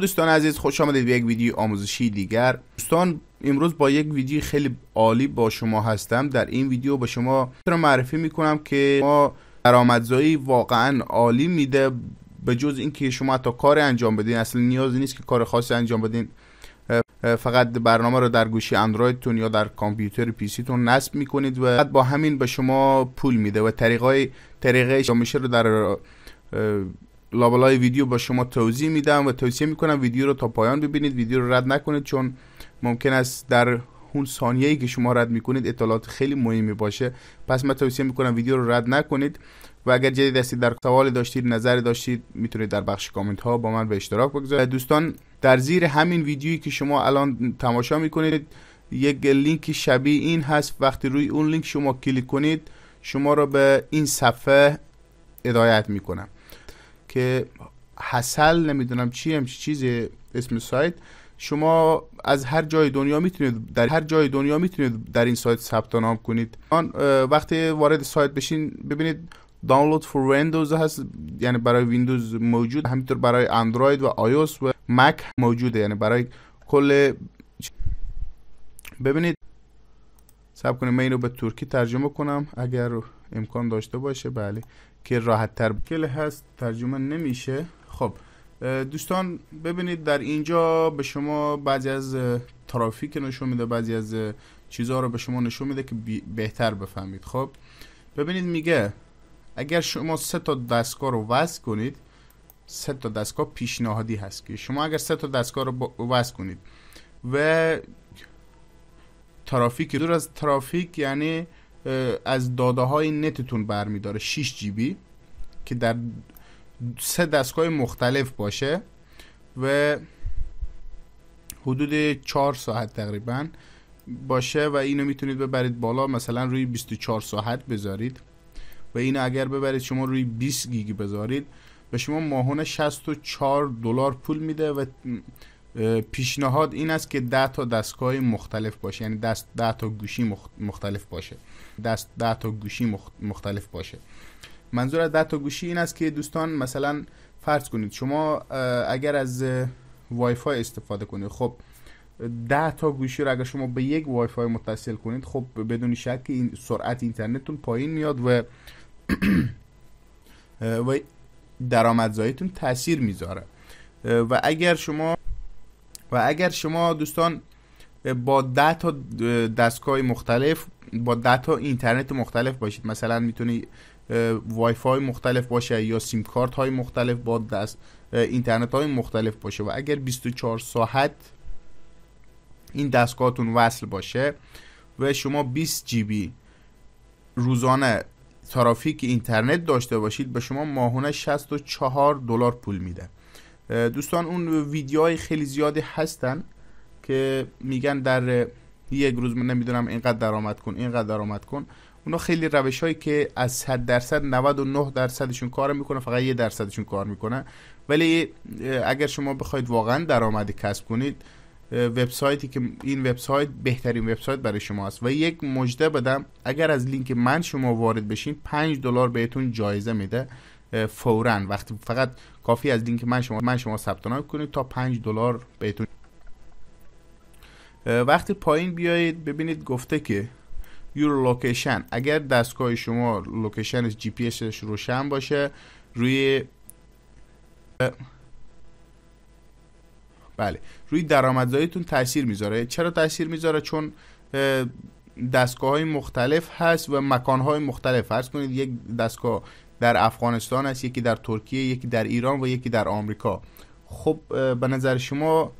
دوستان عزیز خوش آمدید به یک ویدیو آموزشی دیگر دوستان امروز با یک ویدیو خیلی عالی با شما هستم در این ویدیو به شما رو معرفی میکنم که ما درآمدزایی واقعا عالی میده به جز اینکه شما تا کار انجام بدین اصلا نیازی نیست که کار خاصی انجام بدین فقط برنامه رو در گوشی اندرویدتون یا در کامپیوتر تون نصب میکنید و با همین به شما پول میده و طریقای طریقه میشه رو در لابلای ویدیو با شما توضیح میدم و توصیه میکنم ویدیو رو تا پایان ببینید ویدیو رو رد نکنید چون ممکن است در اون ثانیه ای که شما رد میکنید اطلاعات خیلی مهمی باشه پس من توصیه میکنم ویدیو رو رد نکنید و اگر جدید هستید در سوال داشتید نظر داشتید میتونید در بخش کامنت ها با من به اشتراک بگذارید دوستان در زیر همین ویدیویی که شما الان تماشا میکنید یک لینک شبیه این هست وقتی روی اون لینک شما کلیک کنید شما را به این صفحه هدایت میکنم که حسل نمیدونم چی همچی چیزی اسم سایت شما از هر جای دنیا میتونید در هر جای دنیا میتونید در این سایت ثبت نام کنید آن وقتی وارد سایت بشین ببینید دانلود فور ویندوز هست یعنی برای ویندوز موجود همینطور برای اندروید و آیوس و مک موجوده یعنی برای کل ببینید سب کنید من اینو به ترکی ترجمه کنم اگر امکان داشته باشه بله که راحت تر هست ترجمه نمیشه خب دوستان ببینید در اینجا به شما بعضی از ترافیک نشون میده بعضی از چیزها رو به شما نشون میده که بهتر بفهمید خب ببینید میگه اگر شما سه تا دستگاه رو وصل کنید سه تا دستگاه پیشنهادی هست که شما اگر سه تا دستگاه رو وصل کنید و ترافیک دور از ترافیک یعنی از داده های نتتون برمیداره 6 جیبی که در سه دستگاه مختلف باشه و حدود 4 ساعت تقریبا باشه و اینو میتونید ببرید بالا مثلا روی 24 ساعت بذارید و اینو اگر ببرید شما روی 20 گیگ بذارید به شما ماهانه 64 دلار پول میده و پیشنهاد این است که 10 تا دستگاه مختلف باشه یعنی دست 10 تا گوشی مختلف باشه دست 10 تا گوشی مختلف باشه منظور از 10 تا گوشی این است که دوستان مثلا فرض کنید شما اگر از وای فای استفاده کنید خب 10 تا گوشی رو اگر شما به یک وای فای متصل کنید خب بدون شک این سرعت اینترنتتون پایین میاد و و درآمدزاییتون تاثیر میذاره و اگر شما و اگر شما دوستان با ده تا دستگاه مختلف با ده تا اینترنت مختلف باشید مثلا میتونی وای فای مختلف باشه یا سیم کارت های مختلف با دست اینترنت های مختلف باشه و اگر 24 ساعت این دستگاهتون وصل باشه و شما 20 جیبی روزانه ترافیک اینترنت داشته باشید به شما ماهونه 64 دلار پول میده دوستان اون های خیلی زیادی هستن که میگن در یک روز من نمیدونم اینقدر درآمد کن اینقدر درآمد کن اونا خیلی روش هایی که از 100 درصد 99 درصدشون کار میکنه فقط یه درصدشون کار میکنه ولی اگر شما بخواید واقعا درآمدی کسب کنید وبسایتی که این وبسایت بهترین وبسایت برای شما است و یک مژده بدم اگر از لینک من شما وارد بشین 5 دلار بهتون جایزه میده فورا وقتی فقط کافی از لینک من شما من شما ثبت نام کنید تا 5 دلار بهتون وقتی پایین بیایید ببینید گفته که یور لوکیشن اگر دستگاه شما لوکیشن جی پی اسش روشن باشه روی بله روی درآمدزاییتون تاثیر میذاره چرا تاثیر میذاره چون دستگاه های مختلف هست و مکان های مختلف فرض کنید یک دستگاه در افغانستان است یکی در ترکیه یکی در ایران و یکی در آمریکا خب به نظر شما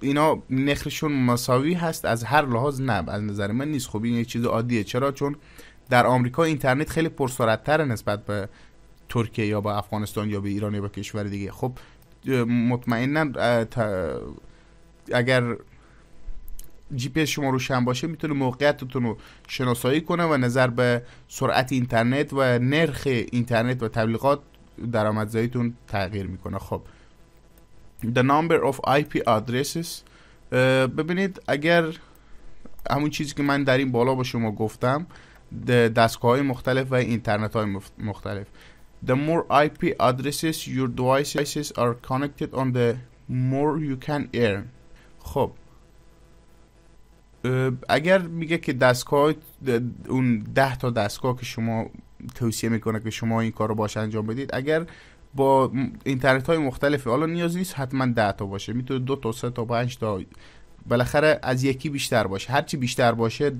اینا نخلشون مساوی هست از هر لحاظ نه از نظر من نیست خب این یه چیز عادیه چرا چون در آمریکا اینترنت خیلی پرسرعت‌تر نسبت به ترکیه یا به افغانستان یا به ایران یا به کشور دیگه خب مطمئنا اگر جی پی شما روشن باشه میتونه موقعیتتون رو شناسایی کنه و نظر به سرعت اینترنت و نرخ اینترنت و تبلیغات درآمدزاییتون تغییر میکنه خب the number of IP addresses ببینید اگر همون چیزی که من در این بالا با شما گفتم دستگاه های مختلف و اینترنت های مختلف the more IP addresses your devices are connected on the more you can earn خب اگر میگه که دستگاه اون ده تا دستگاه که شما توصیه میکنه که شما این کار رو باش انجام بدید اگر با اینترنت های مختلفه حالا نیاز نیست حتما ده تا باشه میتونه دو تا سه تا پنج تا بالاخره از یکی بیشتر باشه هرچی بیشتر باشه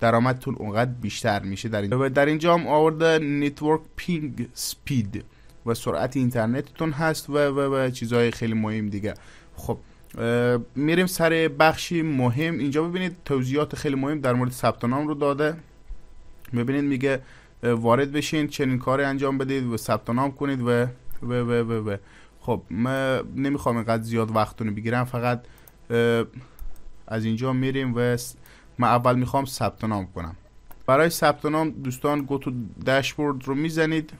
درآمدتون اونقدر بیشتر میشه در اینجا و در اینجا هم آورده نتورک پینگ سپید و سرعت اینترنتتون هست و و و چیزهای خیلی مهم دیگه خب میریم سر بخشی مهم اینجا ببینید توضیحات خیلی مهم در مورد ثبت نام رو داده ببینید میگه وارد بشین چنین کاری انجام بدید و ثبت نام کنید و و و و, و. خب من نمیخوام اینقدر زیاد وقتتون بگیرم فقط از اینجا میریم و من اول میخوام ثبت نام کنم برای ثبت نام دوستان گوتو داشبورد رو میزنید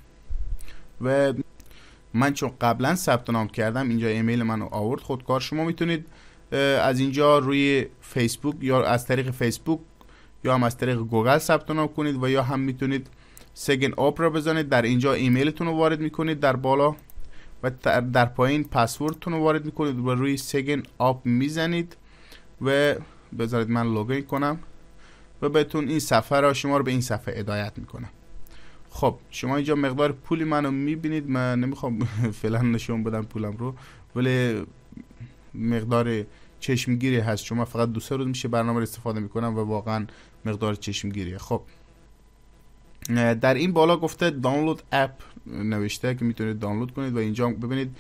و من چون قبلا ثبت نام کردم اینجا ایمیل منو آورد خودکار شما میتونید از اینجا روی فیسبوک یا از طریق فیسبوک یا هم از طریق گوگل ثبت نام کنید و یا هم میتونید سگن آپ را بزنید در اینجا ایمیلتون رو وارد میکنید در بالا و در پایین پسوردتون رو وارد میکنید و روی سگن آپ میزنید و بذارید من لاگین کنم و بهتون این صفحه را شما رو به این صفحه هدایت میکنم خب شما اینجا مقدار پولی منو میبینید من نمیخوام فعلا نشون بدم پولم رو ولی مقدار چشمگیری هست شما فقط دو سه روز میشه برنامه رو استفاده میکنم و واقعا مقدار چشمگیریه خب در این بالا گفته دانلود اپ نوشته که میتونید دانلود کنید و اینجا ببینید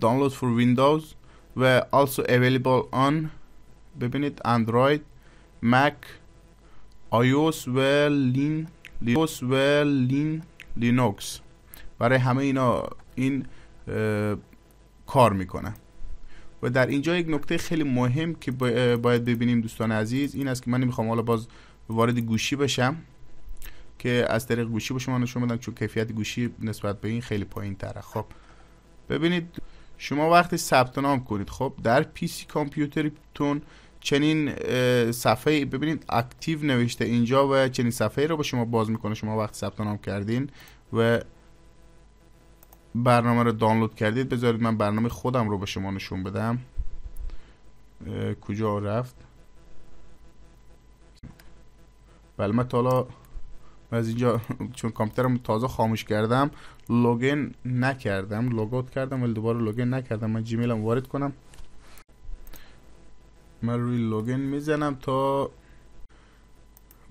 دانلود فور ویندوز و also available on ببینید اندروید مک iOS و لین لینوس و لین لینوکس برای همه اینا این کار میکنه و در اینجا یک نکته خیلی مهم که باید ببینیم دوستان عزیز این است که من نمیخوام حالا باز وارد گوشی بشم که از طریق گوشی به شما نشون بدم چون کیفیت گوشی نسبت به این خیلی پایین تره خب ببینید شما وقتی ثبت نام کنید خب در پیسی کامپیوتریتون چنین صفحه ببینید اکتیو نوشته اینجا و چنین صفحه رو به شما باز میکنه شما وقت ثبت نام کردین و برنامه رو دانلود کردید بذارید من برنامه خودم رو به شما نشون بدم کجا رفت بله من از اینجا چون کامپیوترم تازه خاموش کردم لوگین نکردم لوگوت کردم ولی دوباره لوگین نکردم من جیمیلم وارد کنم من روی لوگن میزنم تا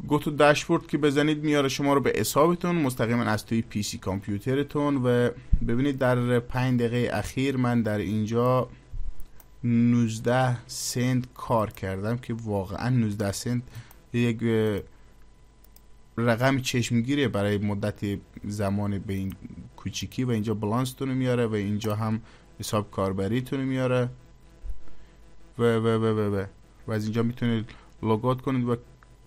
گوتو داشبورد که بزنید میاره شما رو به حسابتون مستقیما از توی پی سی کامپیوترتون و ببینید در 5 دقیقه اخیر من در اینجا 19 سنت کار کردم که واقعا 19 سنت یک رقم چشمگیره برای مدت زمان به این کوچیکی و اینجا بلانستون میاره و اینجا هم حساب کاربریتون میاره و و و و و و از اینجا میتونید لوگات کنید و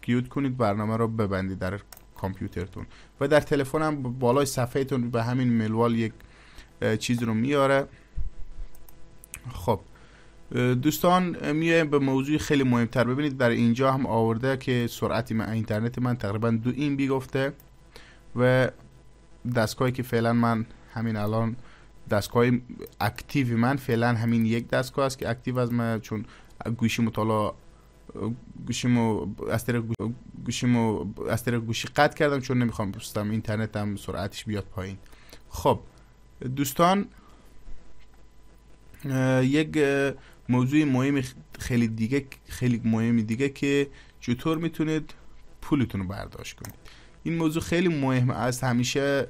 کیوت کنید برنامه رو ببندید در کامپیوترتون و در تلفن هم بالای صفحهتون به همین ملوال یک چیز رو میاره خب دوستان میایم به موضوع خیلی مهمتر ببینید در اینجا هم آورده که سرعت اینترنت من تقریبا دو این بی گفته و دستگاهی که فعلا من همین الان دستگاه اکتیو من فعلا همین یک دستگاه است که اکتیو از من چون گوشی مطالعه گوشیمو از طریق گوشیمو از طریق گوشی قطع کردم چون نمیخوام بستم اینترنت هم سرعتش بیاد پایین خب دوستان یک موضوع مهم خیلی دیگه خیلی مهمی دیگه که چطور میتونید پولتون رو برداشت کنید این موضوع خیلی مهم است همیشه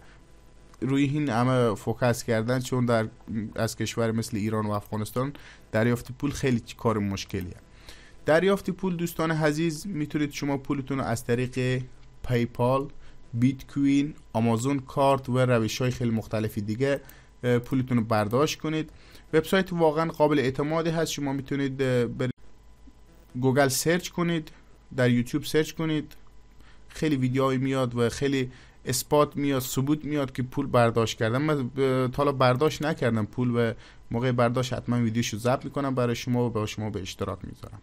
روی این همه فوکس کردن چون در از کشور مثل ایران و افغانستان دریافت پول خیلی کار مشکلیه دریافت پول دوستان عزیز میتونید شما پولتون رو از طریق پیپال بیت کوین آمازون کارت و روش های خیلی مختلفی دیگه پولتون رو برداشت کنید وبسایت واقعا قابل اعتمادی هست شما میتونید بر گوگل سرچ کنید در یوتیوب سرچ کنید خیلی ویدیوهایی میاد و خیلی اثبات میاد ثبوت میاد که پول برداشت کردم من تا حالا برداشت نکردم پول به موقع برداشت حتما ویدیوشو ضبط میکنم برای شما و به شما به اشتراک میذارم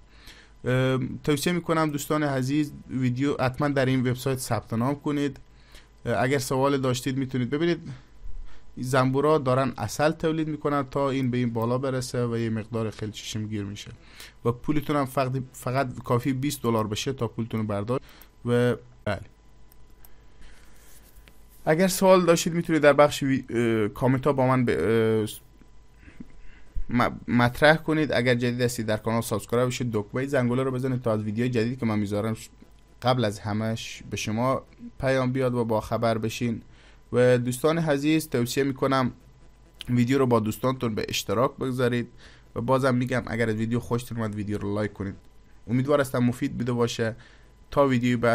توصیه میکنم دوستان عزیز ویدیو حتما در این وبسایت ثبت نام کنید اگر سوال داشتید میتونید ببینید زنبورا دارن اصل تولید میکنن تا این به این بالا برسه و یه مقدار خیلی چشم گیر میشه و پولتون فقط, فقط کافی 20 دلار بشه تا پولتون برداشت و بله اگر سوال داشتید میتونید در بخش کامنت ها با من مطرح کنید اگر جدید هستید در کانال سابسکرایب بشید دکمه زنگوله رو بزنید تا از ویدیو جدیدی که من میذارم قبل از همش به شما پیام بیاد و با خبر بشین و دوستان عزیز توصیه میکنم ویدیو رو با دوستانتون به اشتراک بگذارید و بازم میگم اگر از ویدیو خوشتون اومد ویدیو رو لایک کنید امیدوار هستم مفید بوده باشه تا ویدیو بعد